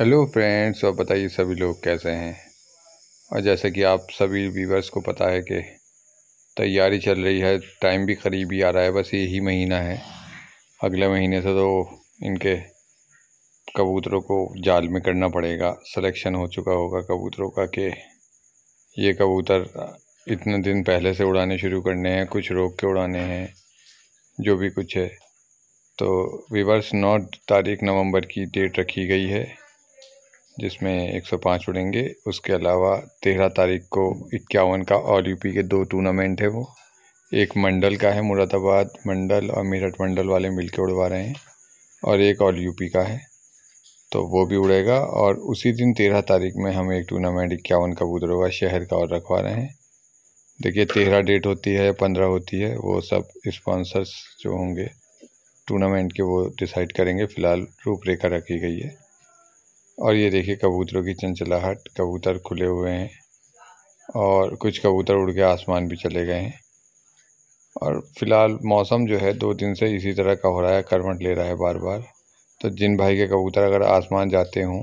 hello friends और बताइए सभी लोग कैसे हैं और जैसे कि आप सभी व्यूवर्स को पता है कि तैयारी चल रही है टाइम भी करीब ही आ रहा है बस यही महीना है अगले महीने से तो इनके कबूतरों को जाल में करना पड़ेगा सिलेक्शन हो चुका होगा कबूतरों का कि ये कबूतर इतने दिन पहले से उड़ाने शुरू करने हैं कुछ रोक के उड़ाने हैं जो भी कुछ है तो विवर्स नौ तारीख नवंबर की डेट रखी गई है जिसमें 105 उड़ेंगे उसके अलावा तेरह तारीख को इक्यावन का ऑल यूपी के दो टूर्नामेंट है वो एक मंडल का है मुरादाबाद मंडल और मेरठ मंडल वाले मिलके उड़वा रहे हैं और एक ऑल यूपी का है तो वो भी उड़ेगा और उसी दिन तेरह तारीख में हम एक टूर्नामेंट इक्यावन कबूतरों का शहर का और रखवा रहे हैं देखिए तेरह डेट होती है पंद्रह होती है वो सब स्पॉन्सर्स जो होंगे टूर्नामेंट के वो डिसाइड करेंगे फ़िलहाल रूपरेखा रखी गई है और ये देखिए कबूतरों की चंचलाहट कबूतर खुले हुए हैं और कुछ कबूतर उड़ के आसमान भी चले गए हैं और फिलहाल मौसम जो है दो दिन से इसी तरह का हो रहा है करवट ले रहा है बार बार तो जिन भाई के कबूतर अगर आसमान जाते हों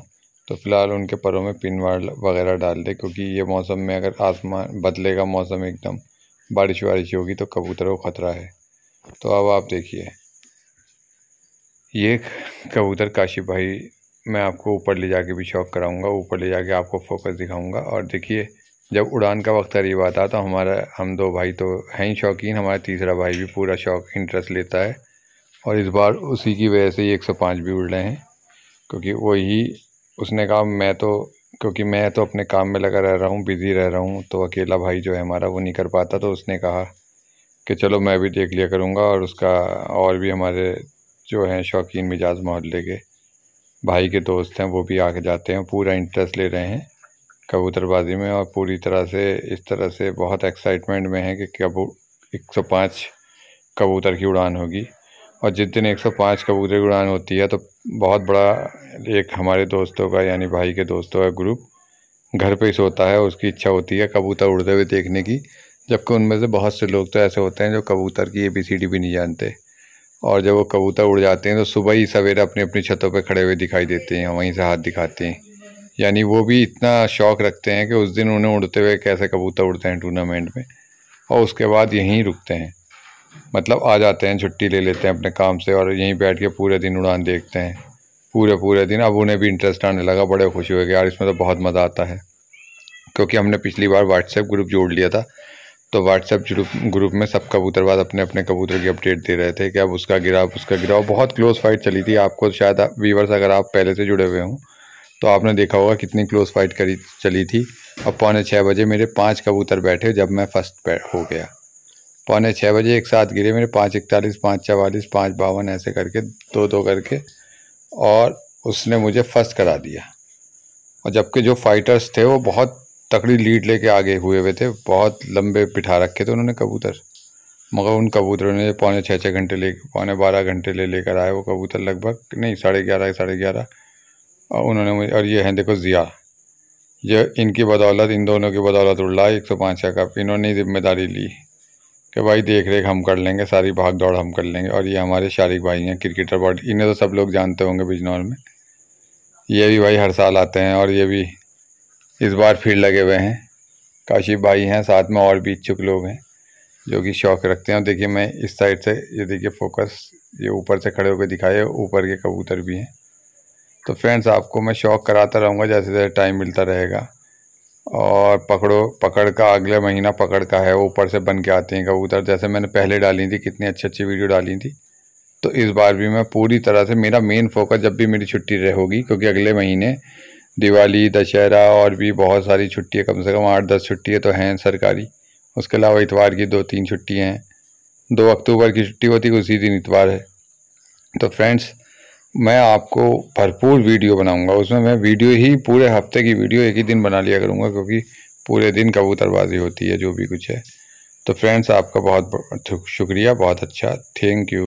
तो फ़िलहाल उनके परों में पिन वगैरह डाल दे क्योंकि ये मौसम में अगर आसमान बदलेगा मौसम एकदम बारिश वारिश होगी तो कबूतरों को ख़तरा है तो अब आप देखिए ये कबूतर काशी भाई मैं आपको ऊपर ले जाके भी शौक कराऊंगा ऊपर ले जाके आपको फोकस दिखाऊंगा और देखिए जब उड़ान का वक्त करीब आता है तो हमारा हम दो भाई तो हैं ही शौकीन हमारा तीसरा भाई भी पूरा शौक इंटरेस्ट लेता है और इस बार उसी की वजह से ही एक सौ पाँच भी उड़ रहे हैं क्योंकि वही उसने कहा मैं तो क्योंकि मैं तो अपने काम में लगा रह रहा हूँ बिज़ी रह रहा हूँ तो अकेला भाई जो है हमारा वो नहीं कर पाता तो उसने कहा कि चलो मैं भी देख लिया करूँगा और उसका और भी हमारे जो हैं शौकीन मिजाज मोहल्ले के भाई के दोस्त हैं वो भी आके जाते हैं पूरा इंटरेस्ट ले रहे हैं कबूतरबाजी में और पूरी तरह से इस तरह से बहुत एक्साइटमेंट में है कि कबू 105 कबूतर की उड़ान होगी और जिस दिन 105 कबूतर की उड़ान होती है तो बहुत बड़ा एक हमारे दोस्तों का यानी भाई के दोस्तों का ग्रुप घर पे ही सोता है उसकी इच्छा होती है कबूतर उड़ते हुए देखने की जबकि उनमें से बहुत से लोग तो ऐसे होते हैं जो कबूतर की ए बी सी डी भी नहीं जानते और जब वो कबूतर उड़ जाते हैं तो सुबह ही सवेरे अपनी अपनी छतों पर खड़े हुए दिखाई देते हैं वहीं से हाथ दिखाते हैं यानी वो भी इतना शौक़ रखते हैं कि उस दिन उन्हें उड़ते हुए कैसे कबूतर उड़ते हैं टूर्नामेंट में और उसके बाद यहीं रुकते हैं मतलब आ जाते हैं छुट्टी ले लेते हैं अपने काम से और यहीं बैठ के पूरे दिन उड़ान देखते हैं पूरे पूरे दिन अब उन्हें भी इंटरेस्ट आने लगा बड़े खुश हुए कि यार इसमें तो बहुत मज़ा आता है क्योंकि हमने पिछली बार व्हाट्सएप ग्रुप जोड़ लिया था तो व्हाट्सएप ग्रुप ग्रुप में सब कबूतरबाज अपने अपने कबूतर की अपडेट दे रहे थे कि अब उसका गिरा अब उसका गिरा बहुत क्लोज फाइट चली थी आपको शायद वीवर्स अगर आप पहले से जुड़े हुए हों तो आपने देखा होगा कितनी क्लोज फाइट करी चली थी और पौने छः बजे मेरे पाँच कबूतर बैठे जब मैं फर्स्ट हो गया पौने छः बजे एक साथ गिरे मेरे पाँच इकतालीस पाँच चवालीस पाँच बावन ऐसे करके दो दो करके और उसने मुझे फर्स्ट करा दिया और जबकि जो फाइटर्स थे वो बहुत तकड़ी लीड लेके आगे हुए हुए थे बहुत लंबे पिठा रखे थे उन्होंने कबूतर मगर उन कबूतरों ने पौने छः छः घंटे ले पौने बारह घंटे ले लेकर आए वो कबूतर लगभग नहीं साढ़े ग्यारह साढ़े ग्यारह और उन्होंने मुझे और ये हैं देखो ज़िया ये इनकी बदौलत इन दोनों की बदौलत उड़ला एक सौ पाँच का इन्होंने जिम्मेदारी ली कि भाई देख रेख हम कर लेंगे सारी भाग दौड़ हम कर लेंगे और ये हमारे शारिक भाई हैं क्रिकेटर बॉडी इन्हें तो सब लोग जानते होंगे बिजनौर में ये भी भाई हर साल आते हैं और ये भी इस बार फिर लगे हुए हैं काशी भाई हैं साथ में और भी इच्छुक लोग हैं जो कि शौक रखते हैं देखिए मैं इस साइड से ये देखिए फोकस ये ऊपर से खड़े होकर दिखाए ऊपर के कबूतर भी हैं तो फ्रेंड्स आपको मैं शौक कराता रहूँगा जैसे जैसे टाइम मिलता रहेगा और पकड़ो पकड़ का अगले महीना पकड़ का है वो ऊपर से बन के आते हैं कबूतर जैसे मैंने पहले डाली थी कितनी अच्छी अच्छी वीडियो डाली थी तो इस बार भी मैं पूरी तरह से मेरा मेन फोकस जब भी मेरी छुट्टी रहेगी क्योंकि अगले महीने दिवाली दशहरा और भी बहुत सारी छुट्टियाँ कम से कम आठ दस छुट्टियाँ तो हैं सरकारी उसके अलावा इतवार की दो तीन छुट्टियाँ हैं दो अक्टूबर की छुट्टी होती है उसी दिन इतवार है तो फ्रेंड्स मैं आपको भरपूर वीडियो बनाऊंगा उसमें मैं वीडियो ही पूरे हफ्ते की वीडियो एक ही दिन बना लिया करूँगा क्योंकि पूरे दिन कबूतरबाजी होती है जो भी कुछ है तो फ्रेंड्स आपका बहुत शुक्रिया बहुत अच्छा थैंक यू